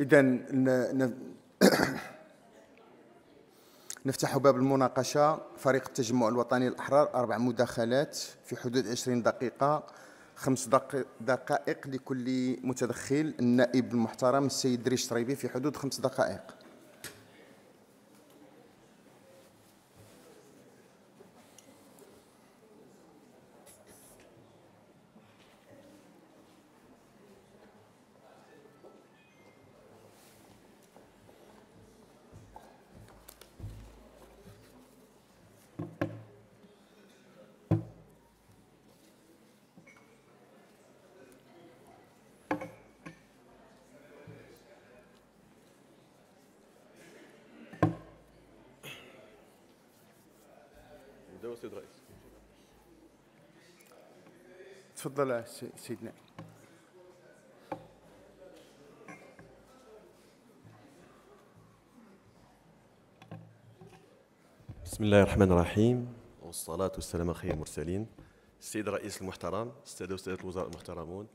إذا نفتح باب المناقشة فريق التجمع الوطني الأحرار أربع مداخلات في حدود 20 دقيقة خمس دقائق لكل متدخل النائب المحترم السيد دريش طريبي في حدود خمس دقائق سيد الرئيس تفضل سيدنا بسم الله الرحمن الرحيم والصلاة والسلام على خير المرسلين السيد الرئيس المحترم السادة والسادة الوزراء المحترمون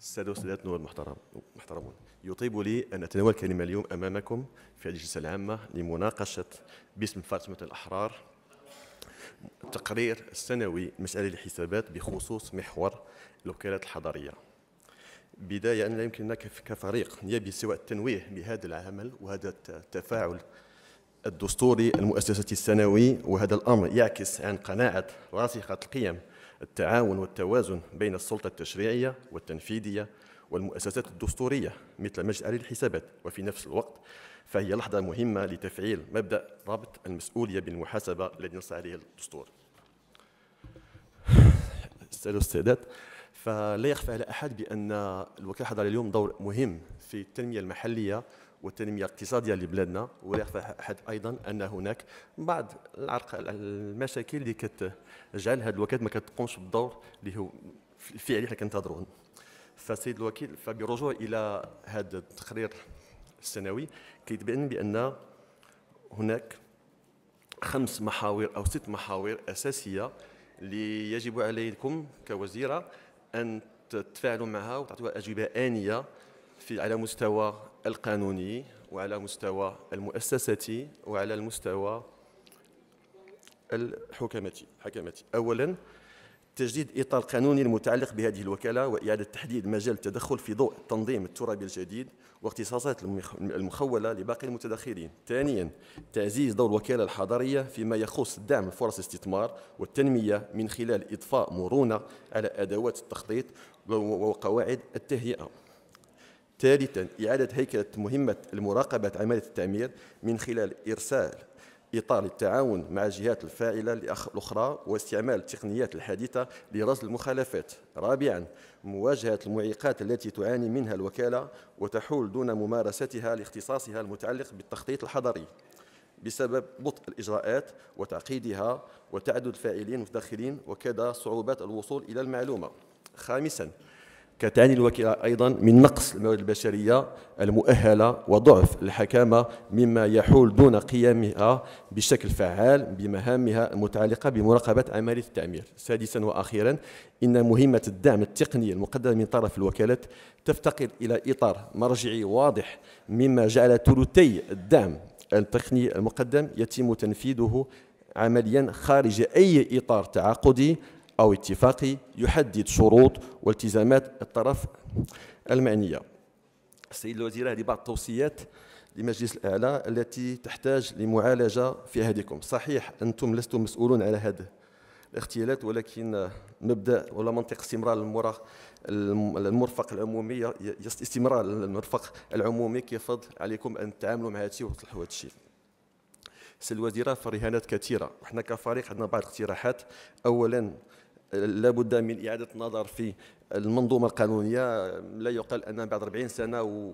السادة والسادة نور المحترم المحترمون يطيب لي أن أتناول كلمة اليوم أمامكم في الجلسة العامة لمناقشة باسم فاطمة الأحرار التقرير السنوي مسألة الحسابات بخصوص محور الوكالات الحضرية بداية أن لا يمكننا كفريق نيابي سوى التنويه بهذا العمل وهذا التفاعل الدستوري المؤسسة السنوي وهذا الأمر يعكس عن قناعة راسخة القيم التعاون والتوازن بين السلطة التشريعية والتنفيذية والمؤسسات الدستورية مثل مجلس آلي الحسابات وفي نفس الوقت فهي لحظة مهمة لتفعيل مبدأ ربط المسؤولية بالمحاسبة الذي نص عليه الدستور السادة والسادات فلا يخفى على أحد بأن الوكالة الحضارية اليوم دور مهم في التنمية المحلية والتنميه الاقتصاديه لبلادنا ولا يخفى احد ايضا ان هناك بعض العرق المشاكل اللي كتجعل هذه الوكالة ما كتقومش بالدور اللي هو الفعلي اللي كنتظروه فسيد الوكيل فبرجوع الى هذا التقرير السنوي كيتبين بان هناك خمس محاور او ست محاور اساسيه اللي يجب عليكم كوزيره ان تتفاعلوا معها وتعطيوها اجوبه انيه في على مستوى القانوني وعلى مستوى المؤسساتي وعلى المستوى الحكمتي حكمتي اولا تجديد إطار قانوني المتعلق بهذه الوكالة وإعادة تحديد مجال التدخل في ضوء التنظيم الترابي الجديد واختصاصات المخولة لباقي المتدخلين ثانيا تعزيز دور الوكالة الحضرية فيما يخص دعم فرص الاستثمار والتنمية من خلال إضفاء مرونة على أدوات التخطيط وقواعد التهيئة ثالثا إعادة هيكلة مهمة المراقبة عملية التعمير من خلال إرسال إطار التعاون مع الجهات الفاعلة الأخرى واستعمال التقنيات الحديثة لرصد المخالفات رابعا مواجهة المعيقات التي تعاني منها الوكالة وتحول دون ممارستها لاختصاصها المتعلق بالتخطيط الحضري بسبب بطء الإجراءات وتعقيدها وتعدد الفاعلين المتدخلين وكذا صعوبات الوصول إلى المعلومة خامساً كتعني الوكالة أيضا من نقص الموارد البشرية المؤهلة وضعف الحكامة مما يحول دون قيامها بشكل فعال بمهامها المتعلقة بمراقبة عملية التعمير سادسا وأخيرا إن مهمة الدعم التقني المقدم من طرف الوكالات تفتقر إلى إطار مرجعي واضح مما جعل ثلثي الدعم التقني المقدم يتم تنفيذه عمليا خارج أي إطار تعاقدي أو اتفاقي يحدد شروط والتزامات الطرف المعنية السيد الوزير هذه بعض التوصيات لمجلس الأعلى التي تحتاج لمعالجة في أهدكم صحيح أنتم لستم مسؤولون على هذا الاختيالات ولكن مبدا ولا منطق استمرار المرا المرفق العمومي استمرار المرفق العمومي كيفض عليكم ان تتعاملوا مع هادشي وتصلحوا هذا الشيء السيد الوزيره فرهانات كثيره وحنا كفريق عندنا بعض الاقتراحات اولا لابد من اعاده النظر في المنظومه القانونيه لا يقال ان بعد 40 سنه و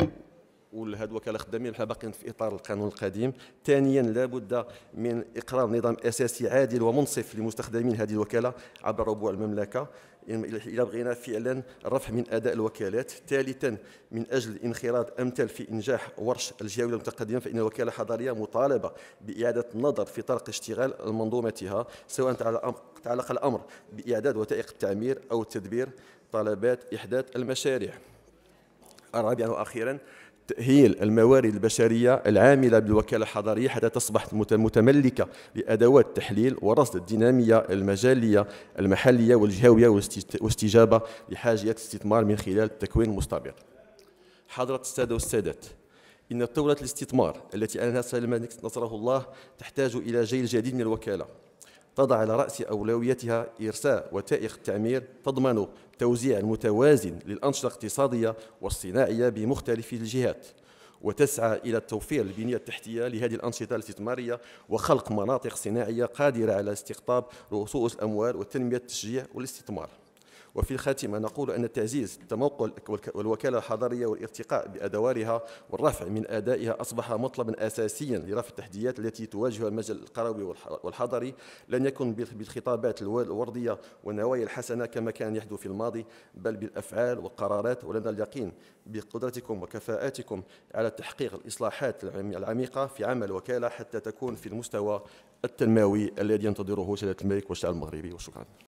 وهاد الوكاله خدامين بحال باقيين في اطار القانون القديم ثانيا لابد من اقرار نظام اساسي عادل ومنصف لمستخدمين هذه الوكاله عبر ربوع المملكه إذا بغينا فعلا الرفع من أداء الوكالات ثالثا من أجل انخراط أمثل في إنجاح ورش الجاولة المتقدمة فإن الوكالة الحضرية مطالبة بإعادة النظر في طرق اشتغال منظومتها سواء تعلق الأمر بإعداد وثائق التعمير أو تدبير طلبات إحداث المشاريع رابعا واخيرا تأهيل الموارد البشرية العاملة بالوكالة الحضرية حتى تصبح متملكة لأدوات التحليل ورصد الدينامية المجالية المحلية والجهوية واستجابة لحاجيات الاستثمار من خلال التكوين المستبق. حضرة السادة والسادات إن طاوله الاستثمار التي أعلنها سلمان نصره الله تحتاج إلى جيل جديد من الوكالة تضع على رأس أولويتها إرساء وثائق التعمير تضمن توزيع متوازن للأنشطة الاقتصادية والصناعية بمختلف الجهات وتسعى إلى توفير البنية التحتية لهذه الأنشطة الاستثمارية وخلق مناطق صناعية قادرة على استقطاب رؤوس الأموال والتنمية التشجيع والاستثمار وفي الخاتمة نقول أن التعزيز التموقع والوكالة الحضرية والارتقاء بأدوارها والرفع من أدائها أصبح مطلبا أساسيا لرفع التحديات التي تواجهها المجال القروي والحضري لن يكن بالخطابات الوردية والنوايا الحسنة كما كان يحدث في الماضي بل بالأفعال والقرارات ولنا اليقين بقدرتكم وكفاءاتكم على تحقيق الإصلاحات العميقة في عمل الوكالة حتى تكون في المستوى التنموي الذي ينتظره شهادة الملك والشعب المغربي وشكرا